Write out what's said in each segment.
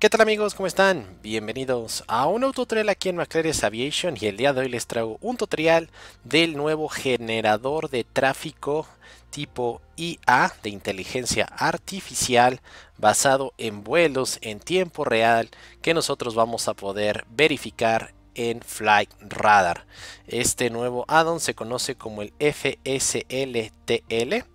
¿Qué tal amigos? ¿Cómo están? Bienvenidos a un autotrial aquí en Maclares Aviation y el día de hoy les traigo un tutorial del nuevo generador de tráfico tipo IA de inteligencia artificial basado en vuelos en tiempo real que nosotros vamos a poder verificar en Flight Radar. Este nuevo addon se conoce como el FSLTL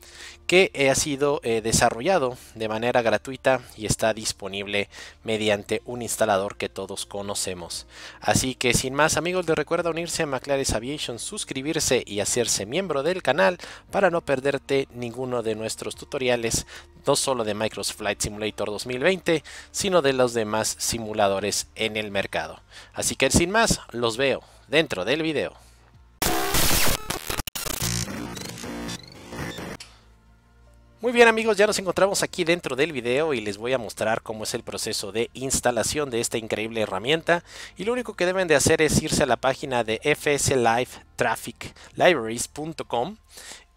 que eh, ha sido eh, desarrollado de manera gratuita y está disponible mediante un instalador que todos conocemos. Así que sin más amigos les recuerda unirse a McLaren Aviation, suscribirse y hacerse miembro del canal para no perderte ninguno de nuestros tutoriales, no solo de Microsoft Flight Simulator 2020, sino de los demás simuladores en el mercado. Así que sin más, los veo dentro del video. Muy bien amigos, ya nos encontramos aquí dentro del video y les voy a mostrar cómo es el proceso de instalación de esta increíble herramienta y lo único que deben de hacer es irse a la página de fslifetrafficlibraries.com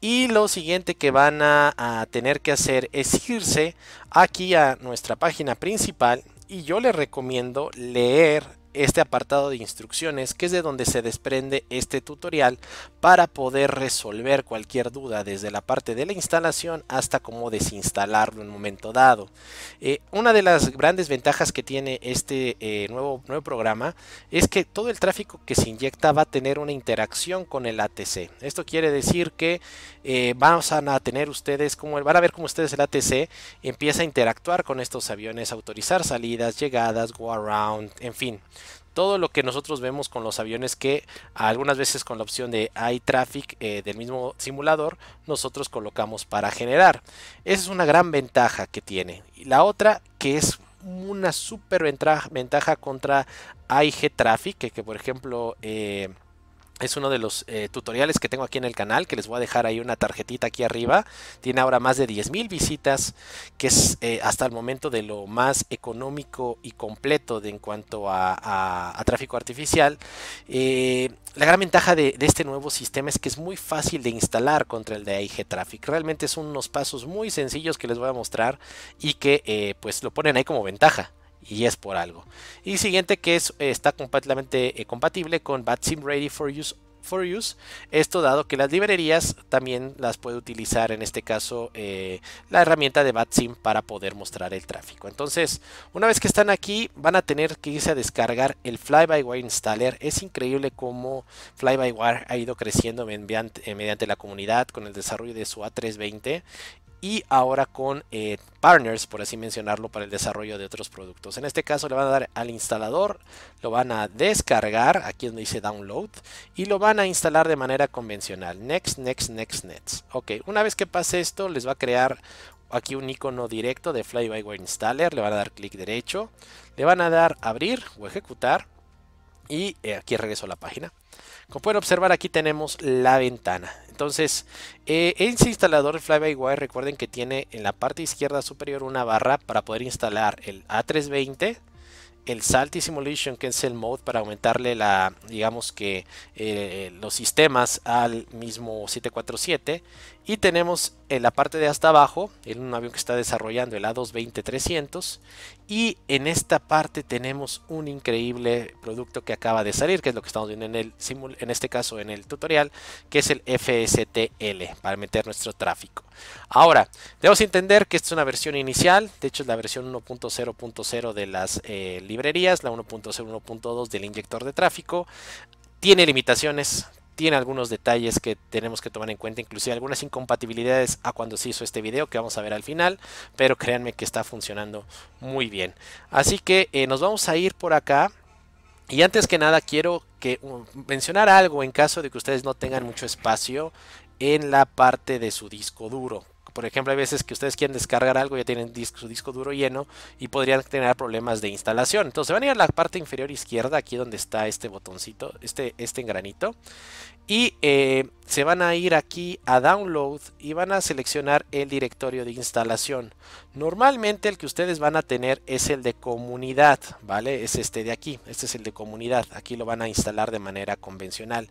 y lo siguiente que van a, a, tener que hacer es irse aquí a nuestra página principal y yo les recomiendo leer este apartado de instrucciones que es de donde se desprende este tutorial para poder resolver cualquier duda desde la parte de la instalación hasta cómo desinstalarlo en un momento dado. Eh, una de las grandes ventajas que tiene este eh, nuevo, nuevo programa es que todo el tráfico que se inyecta va a tener una interacción con el ATC. Esto quiere decir que eh, van a tener ustedes, como van a ver cómo ustedes el ATC empieza a interactuar con estos aviones, autorizar salidas, llegadas, go around, en fin todo lo que nosotros vemos con los aviones que algunas veces con la opción de iTraffic eh, del mismo simulador nosotros colocamos para generar. Esa es una gran ventaja que tiene. Y la otra que es una super ventaja, contra IG Traffic, que, por ejemplo... Eh, es uno de los eh, tutoriales que tengo aquí en el canal, que les voy a dejar ahí una tarjetita aquí arriba. Tiene ahora más de 10.000 visitas, que es eh, hasta el momento de lo más económico y completo de, en cuanto a, tráfico artificial. Eh, la gran ventaja de, este nuevo sistema es que es muy fácil de instalar contra el de AIG Traffic. Realmente son unos pasos muy sencillos que les voy a mostrar y que pues lo ponen ahí como ventaja y es por algo. Y siguiente que es, eh, está completamente eh, compatible con BatSim Ready for Use for use. Esto dado que las librerías también las puede utilizar en este caso eh, la herramienta de BatSim para poder mostrar el tráfico. Entonces, una vez que están aquí, van a tener que irse a descargar el fly wire Installer. Es increíble cómo fly by ha ido creciendo mediante, mediante, la comunidad con el desarrollo de su A320 y ahora con eh, partners, por así mencionarlo, para el desarrollo de otros productos. En este caso le van a dar al instalador, lo van a descargar, aquí donde dice download, y lo van a instalar de manera convencional. Next, next, next, next. Ok, una vez que pase esto, les va a crear aquí un icono directo de FlybyWire Installer, le van a dar clic derecho, le van a dar abrir o ejecutar, y eh, aquí regreso a la página. Como pueden observar aquí tenemos la ventana. Entonces, eh, ese instalador Flyby recuerden que tiene en la parte izquierda superior una barra para poder instalar el A320 el Salty Simulation que es el Mode para aumentarle la, digamos que eh, los sistemas al mismo 747. Y tenemos en la parte de hasta abajo, en un avión que está desarrollando el A220-300. Y en esta parte tenemos un increíble producto que acaba de salir, que es lo que estamos viendo en, el simul en este caso en el tutorial, que es el FSTL, para meter nuestro tráfico. Ahora, debemos entender que esta es una versión inicial, de hecho es la versión 1.0.0 de las eh, la 1.0, del inyector de tráfico. Tiene limitaciones, tiene algunos detalles que tenemos que tomar en cuenta, inclusive algunas incompatibilidades a cuando se hizo este video que vamos a ver al final, pero créanme que está funcionando muy bien. Así que eh, nos vamos a ir por acá. Y antes que nada quiero que uh, mencionar algo en caso de que ustedes no tengan mucho espacio en la parte de su disco duro. Por ejemplo, hay veces que ustedes quieren descargar algo, ya tienen su disco duro lleno y podrían tener problemas de instalación. Entonces van a ir a la parte inferior izquierda, aquí donde está este botoncito, este, este engranito. Y eh, se van a ir aquí a Download y van a seleccionar el directorio de instalación. Normalmente el que ustedes van a tener es el de comunidad, ¿vale? Es este de aquí, este es el de comunidad, aquí lo van a instalar de manera convencional.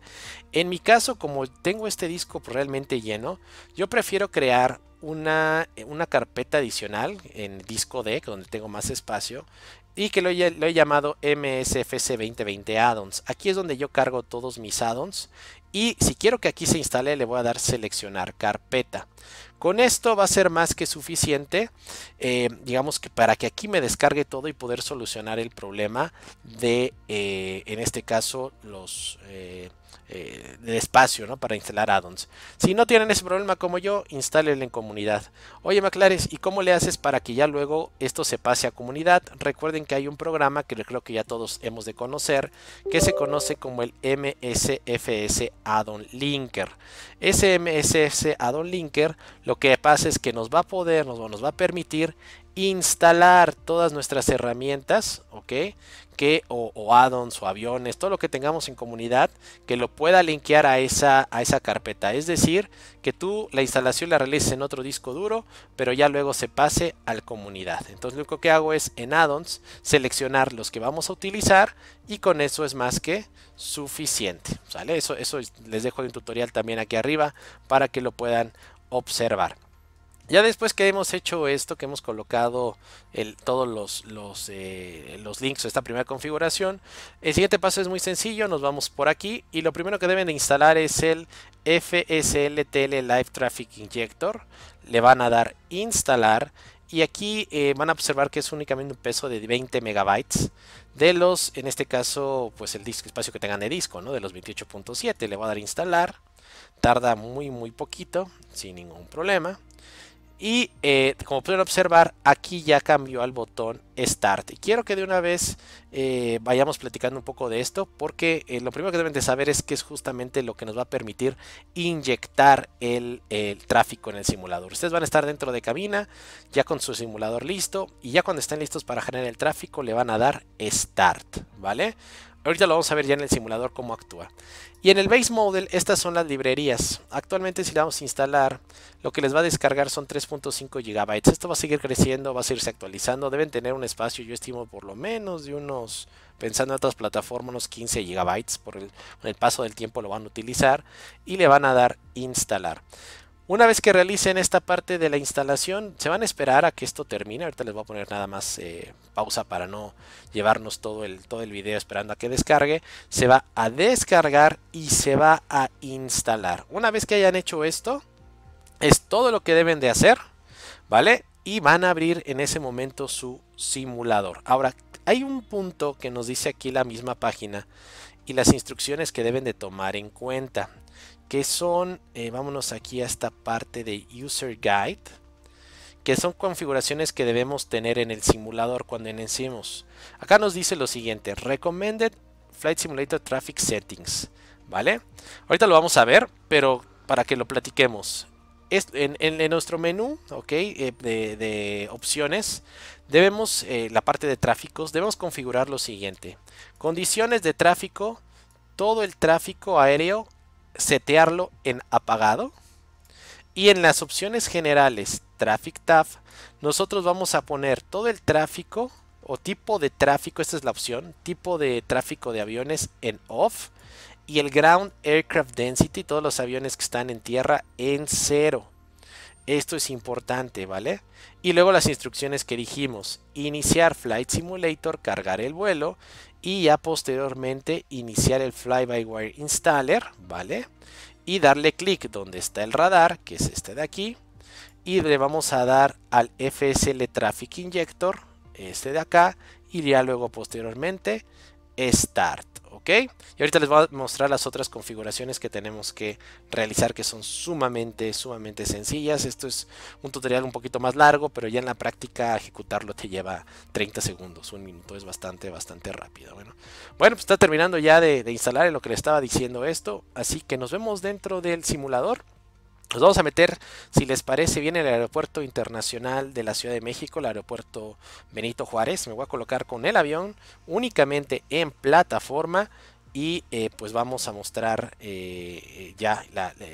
En mi caso, como tengo este disco realmente lleno, yo prefiero crear una, carpeta adicional en disco D, donde tengo más espacio, y que lo he, lo he, llamado MSFC 2020 addons. Aquí es donde yo cargo todos mis addons y si quiero que aquí se instale le voy a dar seleccionar carpeta. Con esto va a ser más que suficiente, eh, digamos que para que aquí me descargue todo y poder solucionar el problema de, eh, en este caso, los... Eh, de eh, espacio ¿no? para instalar addons. Si no tienen ese problema como yo, instálenlo en comunidad. Oye Maclares, ¿y cómo le haces para que ya luego esto se pase a comunidad? Recuerden que hay un programa que creo que ya todos hemos de conocer, que se conoce como el MSFS Addon Linker. Ese MSFS Addon Linker lo que pasa es que nos va a poder, nos va a permitir instalar todas nuestras herramientas, ¿ok? Que, o, addons o aviones, todo lo que tengamos en comunidad, que lo pueda linkear a esa, a esa carpeta. Es decir, que tú la instalación la realices en otro disco duro, pero ya luego se pase al comunidad. Entonces lo que hago es en addons seleccionar los que vamos a utilizar y con eso es más que suficiente. ¿Sale? Eso, eso les dejo un tutorial también aquí arriba para que lo puedan observar. Ya después que hemos hecho esto, que hemos colocado todos los, eh, links de esta primera configuración, el siguiente paso es muy sencillo, nos vamos por aquí y lo primero que deben de instalar es el FSLTL Live Traffic Injector. Le van a dar instalar y aquí eh, van a observar que es únicamente un peso de 20 megabytes de los, en este caso, pues el disco, espacio que tengan de disco, ¿no? De los 28.7, le va a dar instalar. Tarda muy, muy poquito, sin ningún problema. Y eh, como pueden observar, aquí ya cambió al botón Start. Y quiero que de una vez eh, vayamos platicando un poco de esto, porque eh, lo primero que deben de saber es que es justamente lo que nos va a permitir inyectar el, tráfico en el simulador. Ustedes van a estar dentro de cabina, ya con su simulador listo, y ya cuando estén listos para generar el tráfico, le van a dar Start, ¿vale? Ahorita lo vamos a ver ya en el simulador cómo actúa. Y en el base model estas son las librerías. Actualmente si le damos a instalar, lo que les va a descargar son 3.5 GB. Esto va a seguir creciendo, va a seguirse actualizando. Deben tener un espacio, yo estimo por lo menos de unos, pensando en otras plataformas, unos 15 GB. Por el, el paso del tiempo lo van a utilizar y le van a dar instalar. Una vez que realicen esta parte de la instalación, se van a esperar a que esto termine. Ahorita les voy a poner nada más eh, pausa para no llevarnos todo el, todo el video esperando a que descargue. Se va a descargar y se va a instalar. Una vez que hayan hecho esto, es todo lo que deben de hacer, ¿vale? Y van a abrir en ese momento su simulador. Ahora, hay un punto que nos dice aquí la misma página y las instrucciones que deben de tomar en cuenta que son, eh, vámonos aquí a esta parte de User Guide, que son configuraciones que debemos tener en el simulador cuando iniciemos. Acá nos dice lo siguiente, Recommended Flight Simulator Traffic Settings, ¿vale? Ahorita lo vamos a ver, pero para que lo platiquemos. En, nuestro menú okay, eh, de, opciones, debemos, eh, la parte de tráficos, debemos configurar lo siguiente. Condiciones de tráfico, todo el tráfico aéreo setearlo en apagado. Y en las opciones generales Traffic Tab, nosotros vamos a poner todo el tráfico o tipo de tráfico, esta es la opción, tipo de tráfico de aviones en off y el Ground Aircraft Density, todos los aviones que están en tierra en cero. Esto es importante, ¿vale? Y luego las instrucciones que dijimos, iniciar Flight Simulator, cargar el vuelo y ya posteriormente iniciar el fly-by-wire installer, ¿vale? Y darle clic donde está el radar, que es este de aquí, y le vamos a dar al FSL Traffic Injector, este de acá, y ya luego posteriormente Start, y ahorita les voy a mostrar las otras configuraciones que tenemos que realizar que son sumamente, sumamente sencillas. Esto es un tutorial un poquito más largo, pero ya en la práctica ejecutarlo te lleva 30 segundos, un minuto, es bastante, bastante rápido. Bueno, bueno pues está terminando ya de, instalar lo que le estaba diciendo esto, así que nos vemos dentro del simulador. Nos vamos a meter, si les parece bien, en el aeropuerto internacional de la Ciudad de México, el aeropuerto Benito Juárez. Me voy a colocar con el avión únicamente en plataforma y eh, pues vamos a mostrar eh, eh, ya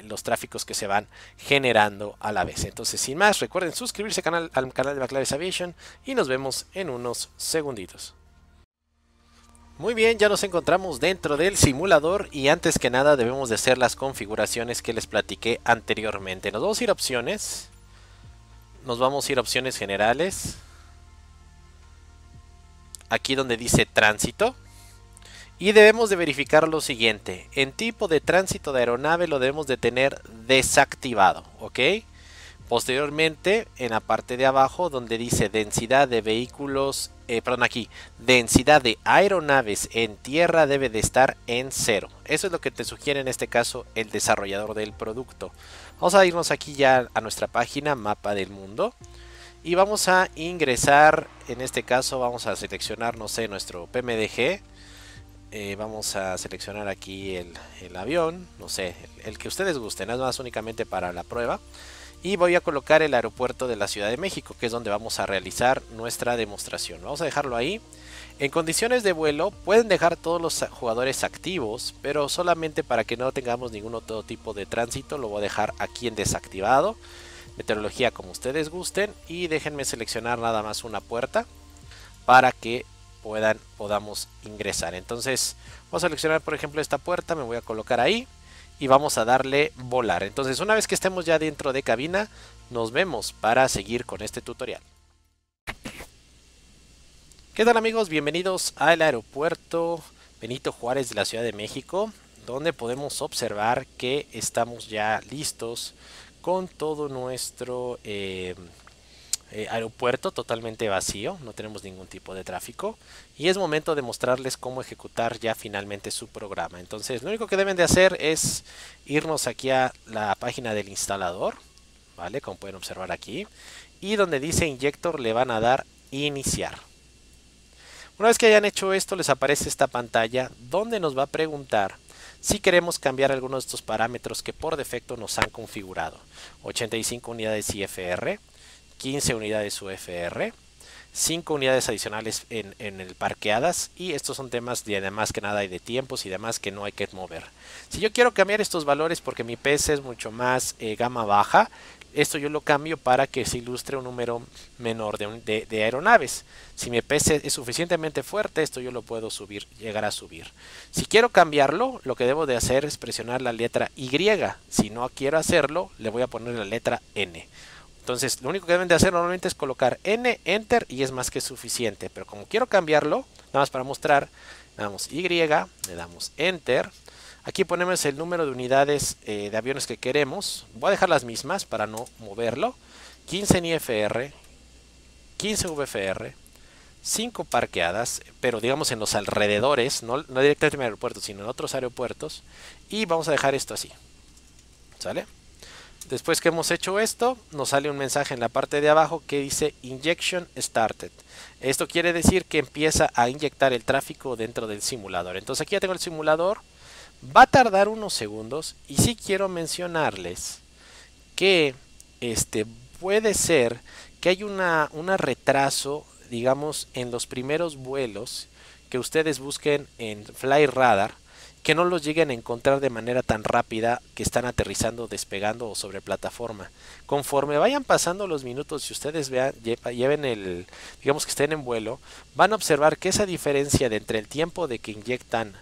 los tráficos que se van generando a la vez. Entonces, sin más, recuerden suscribirse al canal, al canal de Baclaris Aviation y nos vemos en unos segunditos. Muy bien, ya nos encontramos dentro del simulador y antes que nada debemos de hacer las configuraciones que les platiqué anteriormente. Nos vamos a ir a opciones, nos vamos a ir a opciones generales, aquí donde dice tránsito y debemos de verificar lo siguiente, en tipo de tránsito de aeronave lo debemos de tener desactivado, ¿ok? Posteriormente, en la parte de abajo, donde dice densidad de vehículos, eh, perdón, aquí, densidad de aeronaves en tierra debe de estar en cero. Eso es lo que te sugiere en este caso el desarrollador del producto. Vamos a irnos aquí ya a nuestra página, mapa del mundo. Y vamos a ingresar, en este caso vamos a seleccionar, no sé, nuestro PMDG. Eh, vamos a seleccionar aquí el, avión, no sé, el, que ustedes gusten, nada más únicamente para la prueba y voy a colocar el aeropuerto de la Ciudad de México, que es donde vamos a realizar nuestra demostración. Vamos a dejarlo ahí. En condiciones de vuelo pueden dejar todos los jugadores activos, pero solamente para que no tengamos ningún otro tipo de tránsito lo voy a dejar aquí en desactivado. Meteorología como ustedes gusten y déjenme seleccionar nada más una puerta para que puedan, podamos ingresar. Entonces voy a seleccionar por ejemplo esta puerta, me voy a colocar ahí y vamos a darle volar. Entonces una vez que estemos ya dentro de cabina, nos vemos para seguir con este tutorial. ¿Qué tal amigos? Bienvenidos al aeropuerto Benito Juárez de la Ciudad de México, donde podemos observar que estamos ya listos con todo nuestro... Eh, eh, aeropuerto totalmente vacío, no tenemos ningún tipo de tráfico y es momento de mostrarles cómo ejecutar ya finalmente su programa. Entonces lo único que deben de hacer es irnos aquí a la página del instalador, ¿vale? Como pueden observar aquí y donde dice Inyector, le van a dar iniciar. Una vez que hayan hecho esto les aparece esta pantalla donde nos va a preguntar si queremos cambiar alguno de estos parámetros que por defecto nos han configurado. 85 unidades IFR, 15 unidades UFR, 5 unidades adicionales en, el parqueadas y estos son temas de, además que nada hay de tiempos y demás que no hay que mover. Si yo quiero cambiar estos valores porque mi PC es mucho más eh, gama baja, esto yo lo cambio para que se ilustre un número menor de, de, aeronaves. Si mi PC es suficientemente fuerte, esto yo lo puedo subir, llegar a subir. Si quiero cambiarlo, lo que debo de hacer es presionar la letra Y. Si no quiero hacerlo, le voy a poner la letra N. Entonces, lo único que deben de hacer normalmente es colocar n, enter y es más que suficiente. Pero como quiero cambiarlo, nada más para mostrar, le damos y, le damos enter. Aquí ponemos el número de unidades eh, de aviones que queremos. Voy a dejar las mismas para no moverlo. 15 en IFR, 15 VFR, 5 parqueadas, pero digamos en los alrededores, no, no directamente en el aeropuerto, sino en otros aeropuertos. Y vamos a dejar esto así. ¿Sale? Después que hemos hecho esto, nos sale un mensaje en la parte de abajo que dice Injection Started. Esto quiere decir que empieza a inyectar el tráfico dentro del simulador. Entonces aquí ya tengo el simulador. Va a tardar unos segundos y sí quiero mencionarles que este, puede ser que hay un una retraso, digamos, en los primeros vuelos que ustedes busquen en Flyradar que no los lleguen a encontrar de manera tan rápida que están aterrizando, despegando o sobre plataforma. Conforme vayan pasando los minutos, si ustedes vean, lleven el, digamos que estén en vuelo, van a observar que esa diferencia de entre el tiempo de que inyectan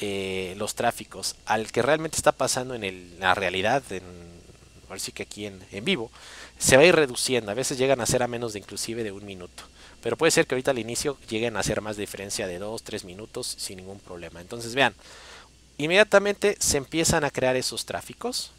eh, los tráficos al que realmente está pasando en la realidad, en, ahora sí que aquí en, vivo, se va a ir reduciendo. A veces llegan a ser a menos de inclusive de un minuto pero puede ser que ahorita al inicio lleguen a ser más diferencia de 2, 3 minutos sin ningún problema. Entonces vean, inmediatamente se empiezan a crear esos tráficos.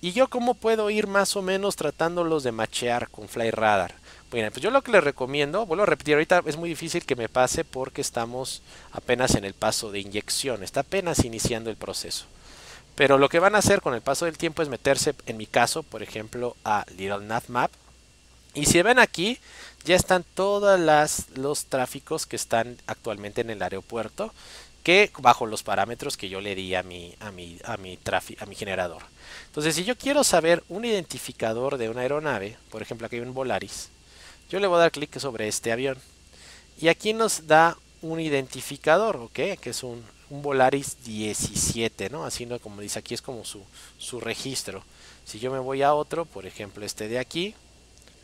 ¿Y yo cómo puedo ir más o menos tratándolos de machear con Radar Bueno, pues yo lo que les recomiendo, vuelvo a repetir, ahorita es muy difícil que me pase porque estamos apenas en el paso de inyección, está apenas iniciando el proceso. Pero lo que van a hacer con el paso del tiempo es meterse, en mi caso, por ejemplo, a Little Map. Y si ven aquí, ya están todos los tráficos que están actualmente en el aeropuerto que bajo los parámetros que yo le di a mi, a mi, a mi, a mi generador. Entonces, si yo quiero saber un identificador de una aeronave, por ejemplo, aquí hay un Volaris, yo le voy a dar clic sobre este avión. Y aquí nos da un identificador, Que es un, Volaris 17, ¿no? Así como dice aquí, es como su, su, registro. Si yo me voy a otro, por ejemplo, este de aquí,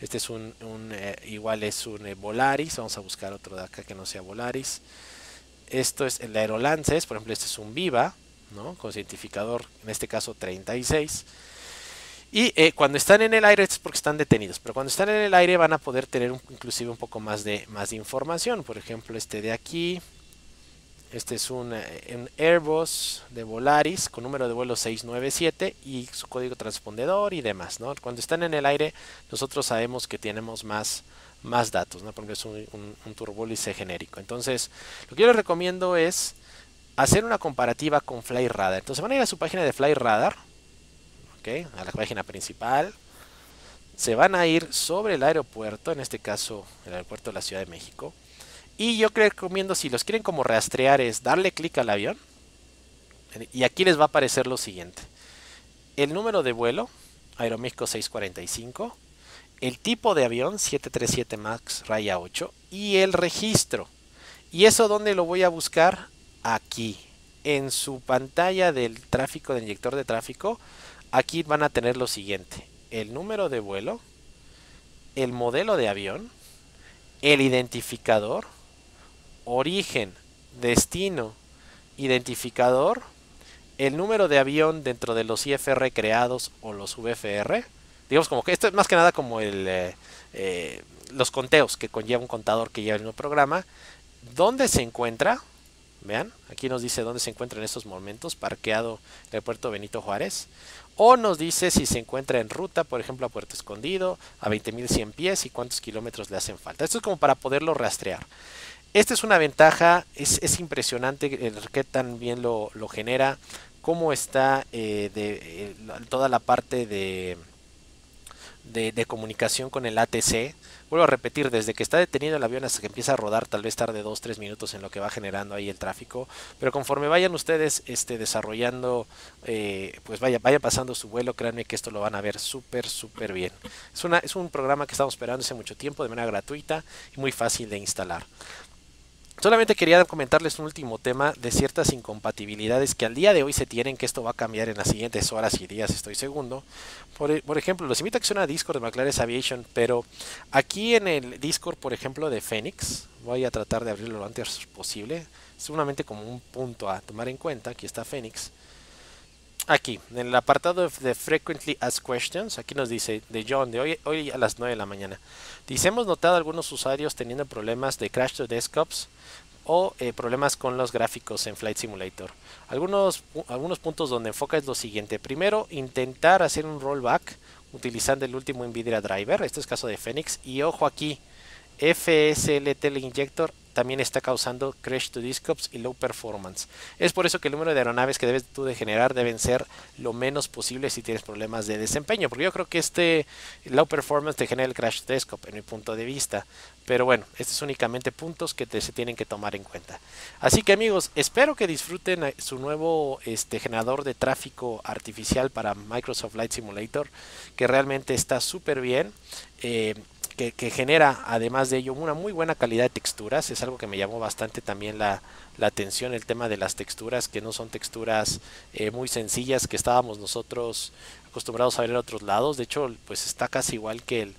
este es un, eh, igual es un eh, Volaris, vamos a buscar otro de acá que no sea Volaris. Esto es el aerolances, por ejemplo, este es un Viva, ¿no? Con cientificador, en este caso 36. Y eh, cuando están en el aire, esto es porque están detenidos, pero cuando están en el aire van a poder tener inclusive un poco más de, más información. Por ejemplo, este de aquí, este es un, eh, Airbus de Volaris con número de vuelo 697 y su código transpondedor y demás. Cuando están en el aire, nosotros sabemos que tenemos más, más datos, ¿no? porque es un, un, genérico. Entonces, lo que yo les recomiendo es hacer una comparativa con Radar. Entonces van a ir a su página de FlyRadar, ¿okay? a la página principal. Se van a ir sobre el aeropuerto, en este caso el aeropuerto de la Ciudad de México. Y yo les recomiendo, si los quieren como rastrear, es darle clic al avión. Y aquí les va a aparecer lo siguiente. El número de vuelo, Aeroméxico 645 el tipo de avión 737 MAX raya 8 y el registro. ¿Y eso dónde lo voy a buscar? Aquí, en su pantalla del tráfico, del inyector de tráfico, aquí van a tener lo siguiente. El número de vuelo, el modelo de avión, el identificador, origen, destino, identificador, el número de avión dentro de los IFR creados o los VFR, digamos como que esto es más que nada como eh, eh, los conteos que conlleva un contador que lleva el mismo programa. ¿Dónde se encuentra? Vean, aquí nos dice dónde se encuentra en estos momentos, parqueado en el puerto Benito Juárez. O nos dice si se encuentra en ruta, por ejemplo, a Puerto Escondido, a 20.100 pies y cuántos kilómetros le hacen falta. Esto es como para poderlo rastrear. Esta es una ventaja, es, impresionante el eh, que tan bien lo, genera, cómo está toda la parte de, de, comunicación con el ATC. Vuelvo a repetir, desde que está detenido el avión hasta que empieza a rodar, tal vez tarde 2-3 minutos en lo que va generando ahí el tráfico. Pero conforme vayan ustedes este, desarrollando, eh, pues vaya, vaya pasando su vuelo, créanme que esto lo van a ver súper, súper bien. Es, una, es un programa que estamos esperando hace mucho tiempo de manera gratuita y muy fácil de instalar. Solamente quería comentarles un último tema de ciertas incompatibilidades que al día de hoy se tienen, que esto va a cambiar en las siguientes horas y días, estoy segundo, Por, e, ejemplo, los invito a que a Discord de McLaren Aviation, pero aquí en el Discord, por ejemplo, de Phoenix, voy a tratar de abrirlo lo antes posible, seguramente como un punto a tomar en cuenta, aquí está Phoenix. Aquí, en el apartado de Frequently Asked Questions, aquí nos dice de John, de hoy, hoy a las 9 de la mañana. Dice, hemos notado algunos usuarios teniendo problemas de crash to desktops o eh, problemas con los gráficos en Flight Simulator. Algunos, algunos puntos donde enfoca es lo siguiente. Primero, intentar hacer un rollback utilizando el último NVIDIA driver. Este es caso de Phoenix. Y ojo aquí, FSL Teleinjector también está causando crash to discops y low performance. Es por eso que el número de aeronaves que debes tú de generar deben ser lo menos posible si tienes problemas de desempeño, porque yo creo que este low performance te genera el crash to discops en mi punto de vista. Pero bueno, estos son únicamente puntos que se tienen que tomar en cuenta. Así que amigos, espero que disfruten eh, su nuevo este, generador de tráfico artificial para Microsoft Light Simulator, que realmente está súper bien. Eh, que, genera además de ello una muy buena calidad de texturas. Es algo que me llamó bastante también la, la atención, el tema de las texturas, que no son texturas eh, muy sencillas que estábamos nosotros acostumbrados a ver en otros lados. De hecho, pues está casi igual que el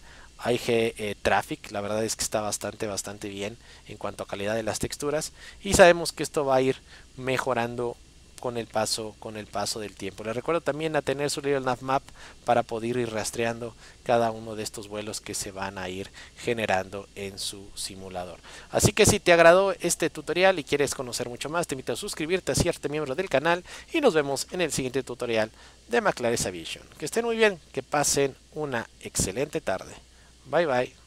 IG eh, Traffic. La verdad es que está bastante, bastante bien en cuanto a calidad de las texturas. Y sabemos que esto va a ir mejorando con el paso, con el paso del tiempo. Les recuerdo también a tener su libro map para poder ir rastreando cada uno de estos vuelos que se van a ir generando en su simulador. Así que si te agradó este tutorial y quieres conocer mucho más, te invito a suscribirte a cierto miembro del canal y nos vemos en el siguiente tutorial de McLaren Aviation. Que estén muy bien, que pasen una excelente tarde. Bye bye.